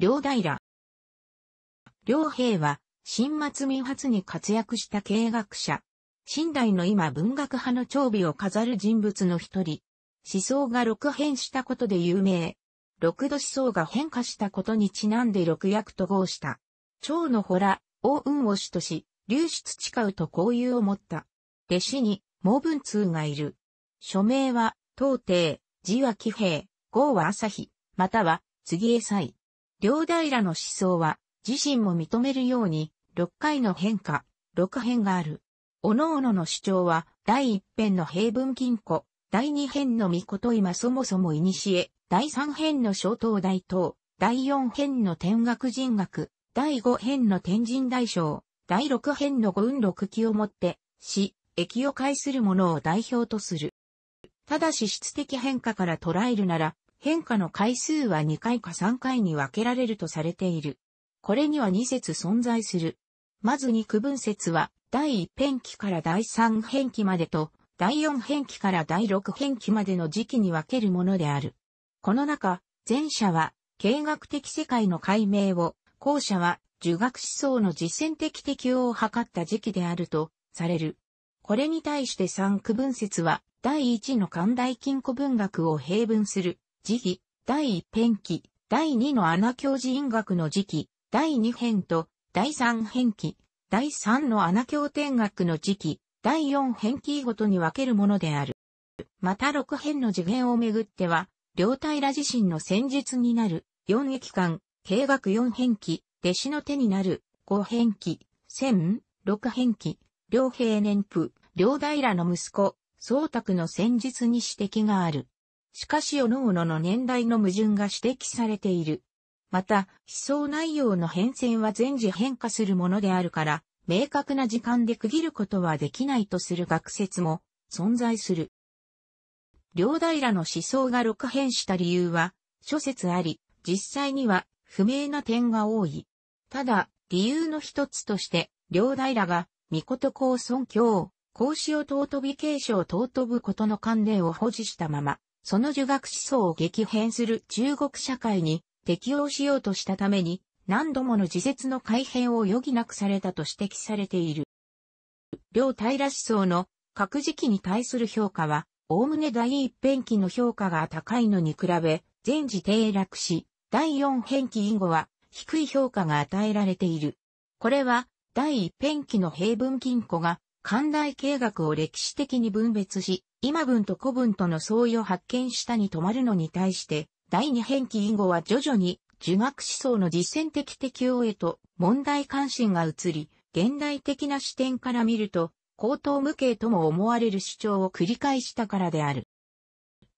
両平。両平は、新末未発に活躍した経学者。新代の今文学派の長尾を飾る人物の一人。思想が六変したことで有名。六度思想が変化したことにちなんで六役と合した。蝶の洞、王運を主とし、流出誓うと交友を持った。弟子に、毛文通がいる。署名は、東帝、字は騎兵、号は朝日、または、次へ祭。両平の思想は、自身も認めるように、六回の変化、六編がある。各々の主張は、第一編の平文金庫、第二編の御事今そもそも古第三編の小東大東、第四編の天学人学、第五編の天神大将、第六編の五運六気をもって、死、益を介するものを代表とする。ただし質的変化から捉えるなら、変化の回数は2回か3回に分けられるとされている。これには2節存在する。まず二区分節は、第1変期から第3変期までと、第4変期から第6変期までの時期に分けるものである。この中、前者は、経学的世界の解明を、後者は、儒学思想の実践的適応を図った時期であると、される。これに対して三区分節は、第1の寛大金庫文学を平文する。時期、第一編期、第二の穴教寺院学の時期、第二編と第三編期、第三の穴教典学の時期、第四編期ごとに分けるものである。また六編の次元をめぐっては、両平自身の戦術になる、四駅間、計学四編期、弟子の手になる、五編期、千、六編期、両平年譜、両平の息子、宗卓の戦術に指摘がある。しかし、おのおのの年代の矛盾が指摘されている。また、思想内容の変遷は全時変化するものであるから、明確な時間で区切ることはできないとする学説も存在する。両平の思想が六変した理由は諸説あり、実際には不明な点が多い。ただ、理由の一つとして、両平が、御事公尊教、孔子を尊び継承尊ぶことの関連を保持したまま、その儒学思想を激変する中国社会に適応しようとしたために、何度もの自説の改変を余儀なくされたと指摘されている。両平思想の各時期に対する評価は、おおむね第一辺期の評価が高いのに比べ、全時低落し、第四辺期以後は低い評価が与えられている。これは、第一辺期の平文金庫が、寛大計画を歴史的に分別し、今文と古文との相違を発見したに止まるのに対して、第二編期以後は徐々に儒学思想の実践的適応へと問題関心が移り、現代的な視点から見ると、高等無形とも思われる主張を繰り返したからである。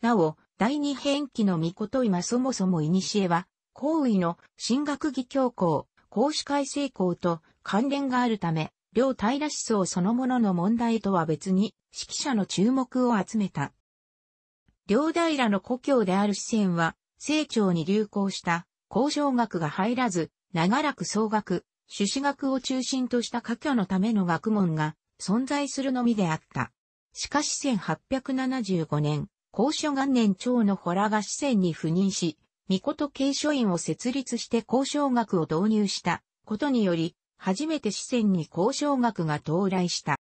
なお、第二編期の御事今そもそも古は、皇位の新学義教皇、孔子改正校と関連があるため、両平思想そのものの問題とは別に、指揮者の注目を集めた。両平の故郷である四川は、清朝に流行した交渉学が入らず、長らく総学、朱子学を中心とした科挙のための学問が存在するのみであった。しかし1875年、高渉元年長のラが四川に赴任し、御事継書院を設立して交渉学を導入したことにより、初めて四川に交渉額が到来した。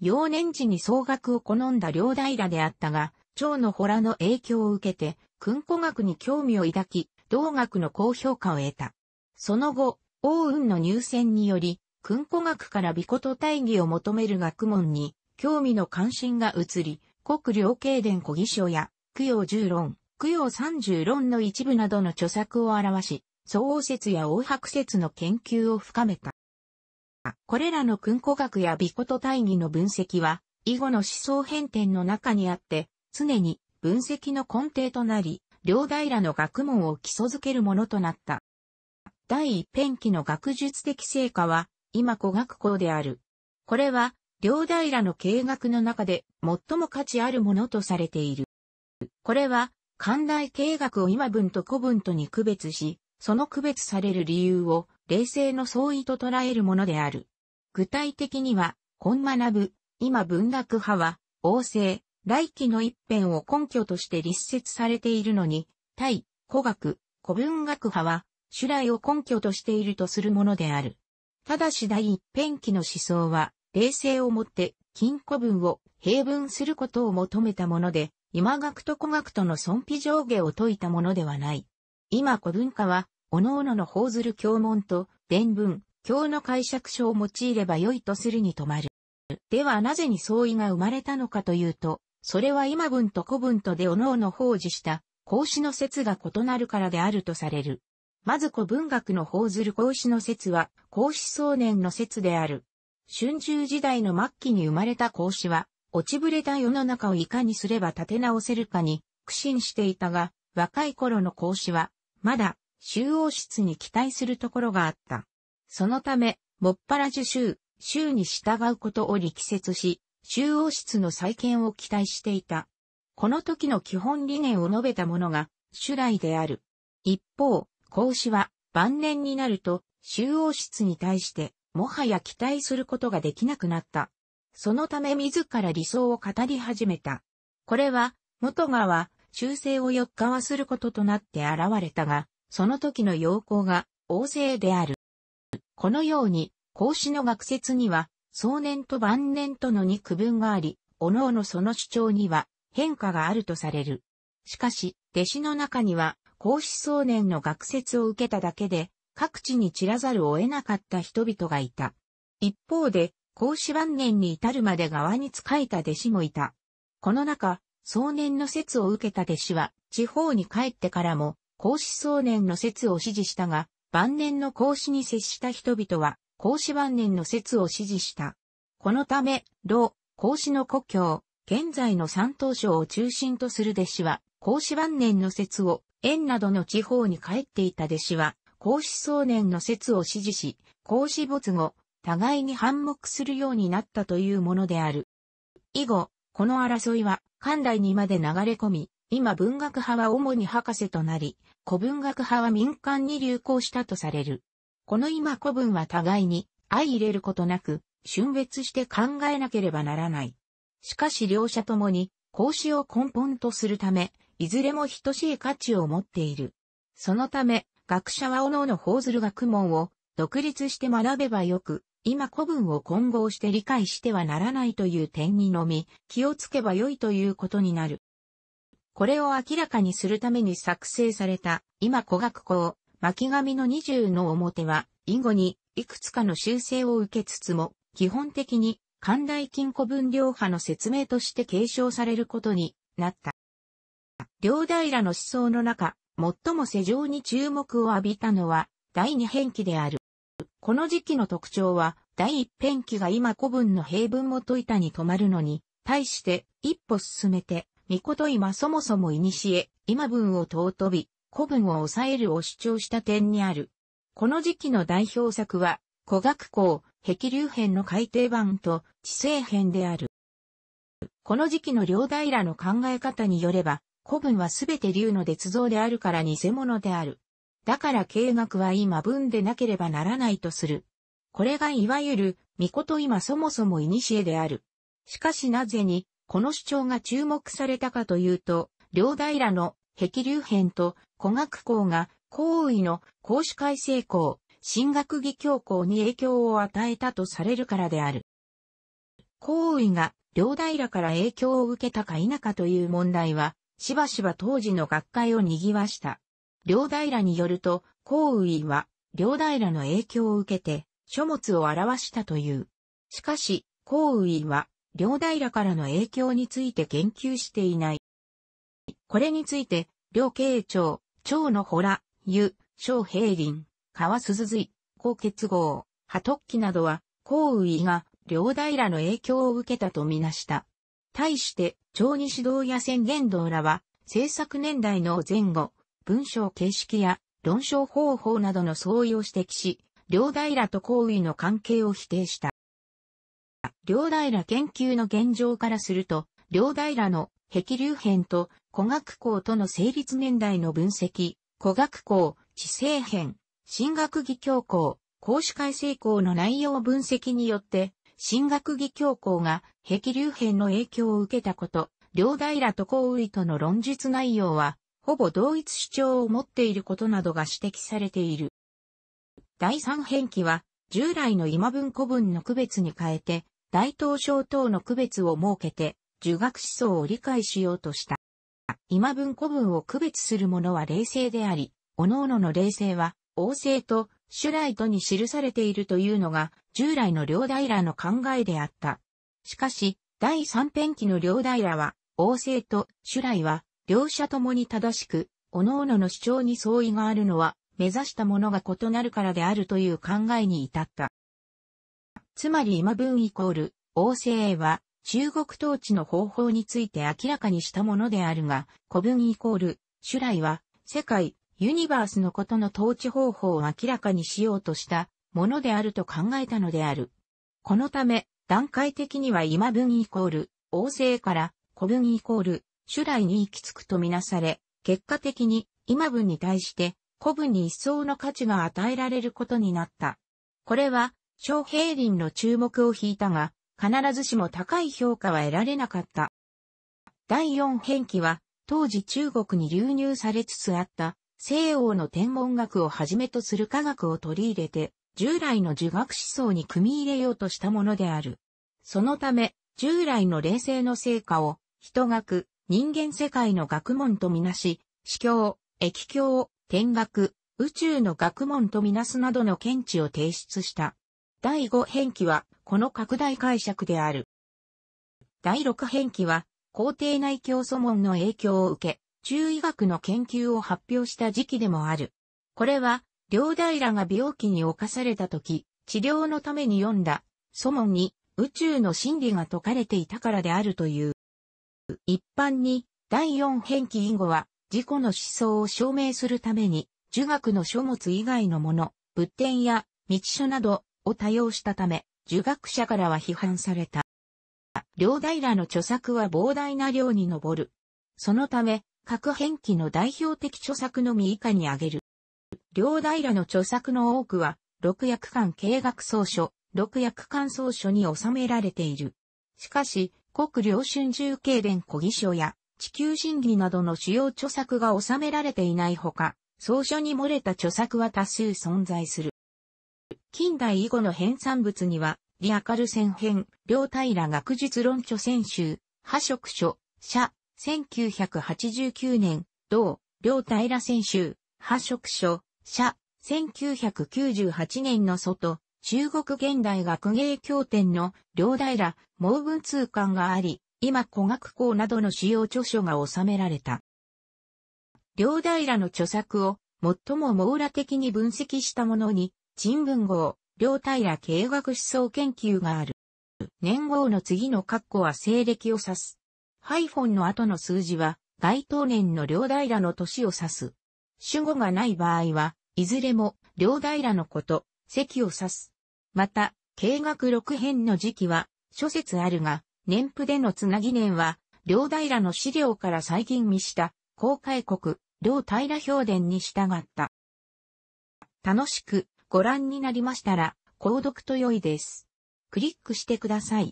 幼年時に総額を好んだ両平であったが、長の洞の影響を受けて、訓古学に興味を抱き、同学の高評価を得た。その後、王雲の入選により、訓古学から美琴と大義を求める学問に、興味の関心が移り、国領経伝古義書や、供養十論、供養三十論の一部などの著作を表し、相応説や応白説の研究を深めた。これらの訓古学や美琴と大義の分析は、以後の思想変遷の中にあって、常に分析の根底となり、両平の学問を基礎づけるものとなった。第一辺期の学術的成果は、今古学校である。これは、両平の経学の中で最も価値あるものとされている。これは、関大経学を今文と古文とに区別し、その区別される理由を、冷静の相違と捉えるものである。具体的には、本学ぶ、今文学派は、王政、来期の一辺を根拠として立説されているのに、対、古学、古文学派は、主来を根拠としているとするものである。ただし第一辺期の思想は、冷静をもって、金古文を平文することを求めたもので、今学と古学との損否上下を解いたものではない。今古文化は、各々の法ずる教文と、伝文、教の解釈書を用いれば良いとするに止まる。ではなぜに相違が生まれたのかというと、それは今文と古文とで各々法事した、孔子の説が異なるからであるとされる。まず古文学の法ずる孔子の説は、孔子壮年の説である。春秋時代の末期に生まれた孔子は、落ちぶれた世の中をいかにすれば立て直せるかに苦心していたが、若い頃の孔子は、まだ、州王室に期待するところがあった。そのため、もっぱら受州、州に従うことを力説し、州王室の再建を期待していた。この時の基本理念を述べたものが、主来である。一方、孔子は、晩年になると、州王室に対して、もはや期待することができなくなった。そのため自ら理想を語り始めた。これは、元川、修正を四日はすることとなって現れたが、その時の要項が旺盛である。このように、孔子の学説には、壮年と晩年との二区分があり、各々その主張には変化があるとされる。しかし、弟子の中には、孔子壮年の学説を受けただけで、各地に散らざるを得なかった人々がいた。一方で、孔子晩年に至るまで側に仕えた弟子もいた。この中、壮年の説を受けた弟子は、地方に帰ってからも、孔子壮年の説を支持したが、晩年の孔子に接した人々は、孔子晩年の説を支持した。このため、老、孔子の故郷、現在の山東省を中心とする弟子は、孔子晩年の説を、縁などの地方に帰っていた弟子は、孔子壮年の説を支持し、孔子没後、互いに反目するようになったというものである。以後、この争いは、関代にまで流れ込み、今文学派は主に博士となり、古文学派は民間に流行したとされる。この今古文は互いに相入れることなく、春別して考えなければならない。しかし両者ともに、孔子を根本とするため、いずれも等しい価値を持っている。そのため、学者は各々の法ずる学問を独立して学べばよく、今古文を混合して理解してはならないという点にのみ、気をつけば良いということになる。これを明らかにするために作成された、今古学校、巻紙の二重の表は、以後に、いくつかの修正を受けつつも、基本的に、寛大金古文両派の説明として継承されることになった。両平の思想の中、最も世上に注目を浴びたのは、第二変記である。この時期の特徴は、第一辺記が今古文の平文元板に止まるのに、対して一歩進めて、御と今そもそも古今文を尊び、古文を抑えるを主張した点にある。この時期の代表作は、古学校、壁流編の改訂版と地政編である。この時期の両平の考え方によれば、古文はすべて竜の鉄造であるから偽物である。だから経学は今文でなければならないとする。これがいわゆる、巫女と今そもそも古である。しかしなぜに、この主張が注目されたかというと、両平の壁流編と古学校が皇位の孔子改正校、新学義教校に影響を与えたとされるからである。皇位が両平から影響を受けたか否かという問題は、しばしば当時の学会を賑わした。両平によると、幸運は、両平の影響を受けて、書物を表したという。しかし、幸運は、両平からの影響について言及していない。これについて、両慶長、長の洞、湯、小平林、川鈴髄、高結合、波突起などは、幸運が、両平の影響を受けたとみなした。対して、長西道や宣言道らは、政策年代の前後、文章形式や論証方法などの相違を指摘し、両平と行為の関係を否定した。両平研究の現状からすると、両平の壁流編と古学校との成立年代の分析、古学校、地政編、新学技教校、講師会成功の内容分析によって、新学技教校が壁流編の影響を受けたこと、両平と行為との論述内容はほぼ同一主張を持っていることなどが指摘されている。第三編記は、従来の今文古文の区別に変えて、大東省等の区別を設けて、儒学思想を理解しようとした。今文古文を区別するものは冷静であり、各々の冷静は、王政と主来とに記されているというのが、従来の両平の考えであった。しかし、第三編記の両平は、王政と主来は、両者ともに正しく、各々の主張に相違があるのは、目指したものが異なるからであるという考えに至った。つまり今文イコール、王政は、中国統治の方法について明らかにしたものであるが、古文イコール、主来は、世界、ユニバースのことの統治方法を明らかにしようとしたものであると考えたのである。このため、段階的には今文イコール、王政から古文イコール、主来に行き着くとみなされ、結果的に今文に対して古文に一層の価値が与えられることになった。これは、小平林の注目を引いたが、必ずしも高い評価は得られなかった。第4編記は、当時中国に流入されつつあった西欧の天文学をはじめとする科学を取り入れて、従来の儒学思想に組み入れようとしたものである。そのため、従来の冷静の成果を、人学、人間世界の学問とみなし、司教、液教を、天学、宇宙の学問とみなすなどの見地を提出した。第5編記は、この拡大解釈である。第6編記は、皇帝内教祖門の影響を受け、中医学の研究を発表した時期でもある。これは、両平が病気に侵された時、治療のために読んだ、祖門に宇宙の真理が説かれていたからであるという。一般に第四編記以後は自己の思想を証明するために儒学の書物以外のもの、仏典や道書などを多用したため、儒学者からは批判された。両平の著作は膨大な量に上る。そのため、各編記の代表的著作のみ以下に挙げる。両平の著作の多くは、六役間経学総書、六役間総書に収められている。しかし、国領春秋経伝古義書や地球神義などの主要著作が収められていないほか、草書に漏れた著作は多数存在する。近代以後の編纂物には、リアカル戦編、両平学術論著選集、破職書、社、1989年、同、両平選集、破職書、社、1998年の外、中国現代学芸協典の両平、毛文通館があり、今古学校などの主要著書が収められた。両平の著作を最も網羅的に分析したものに、陳文豪、両平経学思想研究がある。年号の次の括弧は西暦を指す。ハイフォンの後の数字は、該当年の両平の年を指す。主語がない場合は、いずれも両平のこと、席を指す。また、計学六編の時期は、諸説あるが、年譜でのつなぎ年は、両平の資料から最近見した、公開国、両平評伝に従った。楽しくご覧になりましたら、購読と良いです。クリックしてください。